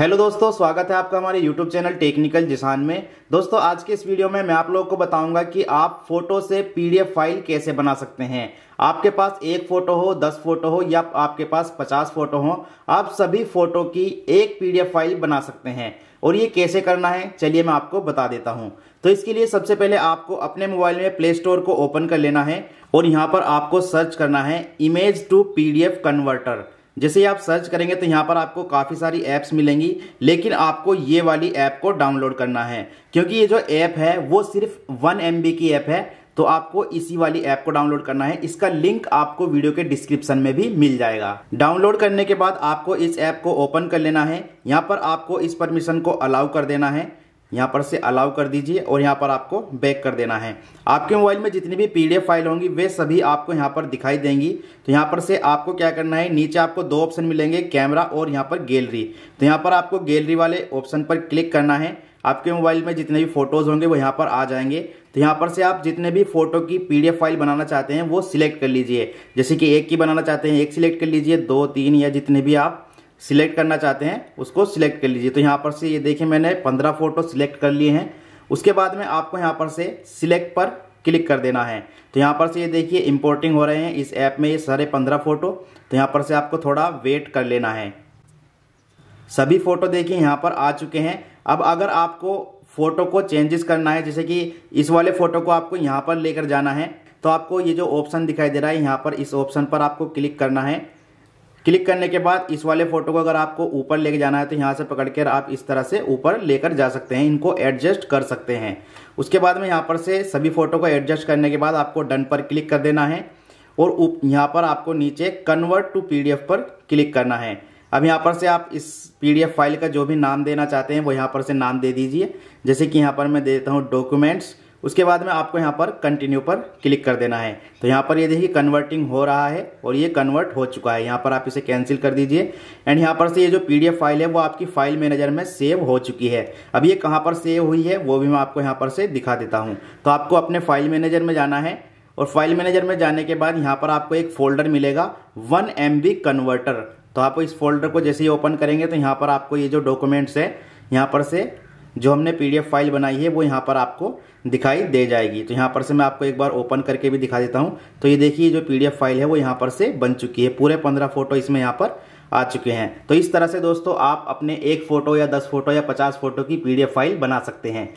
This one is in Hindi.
हेलो दोस्तों स्वागत है आपका हमारे यूट्यूब चैनल टेक्निकल जिसान में दोस्तों आज के इस वीडियो में मैं आप लोगों को बताऊंगा कि आप फोटो से पीडीएफ फाइल कैसे बना सकते हैं आपके पास एक फोटो हो दस फोटो हो या आपके पास पचास फोटो हो आप सभी फोटो की एक पीडीएफ फाइल बना सकते हैं और ये कैसे करना है चलिए मैं आपको बता देता हूँ तो इसके लिए सबसे पहले आपको अपने मोबाइल में प्ले स्टोर को ओपन कर लेना है और यहाँ पर आपको सर्च करना है इमेज टू पी कन्वर्टर जैसे आप सर्च करेंगे तो यहाँ पर आपको काफ़ी सारी ऐप्स मिलेंगी लेकिन आपको ये वाली ऐप को डाउनलोड करना है क्योंकि ये जो ऐप है वो सिर्फ वन एम की ऐप है तो आपको इसी वाली ऐप को डाउनलोड करना है इसका लिंक आपको वीडियो के डिस्क्रिप्शन में भी मिल जाएगा डाउनलोड करने के बाद आपको इस ऐप को ओपन कर लेना है यहाँ पर आपको इस परमिशन को अलाउ कर देना है यहाँ पर से अलाउ कर दीजिए और यहाँ पर आपको बैक कर देना है आपके मोबाइल में जितनी भी पीडीएफ फाइल होंगी वे सभी आपको यहाँ पर दिखाई देंगी तो यहाँ पर से आपको क्या करना है नीचे आपको दो ऑप्शन मिलेंगे कैमरा और यहाँ पर गैलरी तो यहाँ पर आपको गैलरी वाले ऑप्शन पर क्लिक करना है आपके मोबाइल में जितने भी फोटोज़ होंगे वो यहाँ पर आ जाएंगे तो यहाँ पर से आप जितने भी फोटो की पीडीएफ फाइल बनाना चाहते हैं वो सिलेक्ट कर लीजिए जैसे कि एक की बनाना चाहते हैं एक सिलेक्ट कर लीजिए दो तीन या जितने भी आप सिलेक्ट करना चाहते हैं उसको सिलेक्ट कर लीजिए तो यहाँ पर से ये देखिए मैंने पंद्रह फोटो सिलेक्ट कर लिए हैं उसके बाद में आपको यहाँ पर से सिलेक्ट पर क्लिक कर देना है तो यहाँ पर से ये देखिए इंपोर्टिंग हो रहे हैं इस ऐप में ये सारे पंद्रह फोटो तो यहाँ पर से आपको थोड़ा वेट कर लेना है सभी फ़ोटो देखिए यहाँ पर आ चुके हैं अब अगर आपको फ़ोटो को चेंजेस करना है जैसे कि इस वाले फ़ोटो को आपको यहाँ पर लेकर जाना है तो आपको ये जो ऑप्शन दिखाई दे रहा है यहाँ पर इस ऑप्शन पर आपको क्लिक करना है क्लिक करने के बाद इस वाले फोटो को अगर आपको ऊपर लेके जाना है तो यहाँ से पकड़ कर आप इस तरह से ऊपर लेकर जा सकते हैं इनको एडजस्ट कर सकते हैं उसके बाद में यहाँ पर से सभी फोटो को एडजस्ट करने के बाद आपको डन पर क्लिक कर देना है और यहाँ पर आपको नीचे कन्वर्ट टू पीडीएफ पर क्लिक करना है अब यहाँ पर से आप इस पीडीएफ फाइल का जो भी नाम देना चाहते हैं वो यहाँ पर से नाम दे दीजिए जैसे कि यहाँ पर मैं देता हूँ डॉक्यूमेंट्स उसके बाद में आपको यहाँ पर कंटिन्यू पर क्लिक कर देना है तो यहाँ पर ये देखिए कन्वर्टिंग हो रहा है और ये कन्वर्ट हो चुका है यहाँ पर आप इसे कैंसिल कर दीजिए एंड यहाँ पर से ये जो पीडीएफ फाइल है वो आपकी फाइल मैनेजर में सेव हो चुकी है अब ये कहाँ पर सेव हुई है वो भी मैं आपको यहाँ पर से दिखा देता हूँ तो आपको अपने फाइल मैनेजर में जाना है और फाइल मैनेजर में जाने के बाद यहाँ पर आपको एक फोल्डर मिलेगा वन एम कन्वर्टर तो आप इस फोल्डर को जैसे ही ओपन करेंगे तो यहाँ पर आपको ये जो डॉक्यूमेंट्स है यहाँ पर से जो हमने पीडीएफ फाइल बनाई है वो यहाँ पर आपको दिखाई दे जाएगी तो यहाँ पर से मैं आपको एक बार ओपन करके भी दिखा देता हूँ तो ये देखिए जो पीडीएफ फाइल है वो यहाँ पर से बन चुकी है पूरे पंद्रह फोटो इसमें यहाँ पर आ चुके हैं तो इस तरह से दोस्तों आप अपने एक फ़ोटो या दस फोटो या पचास फोटो की पी फाइल बना सकते हैं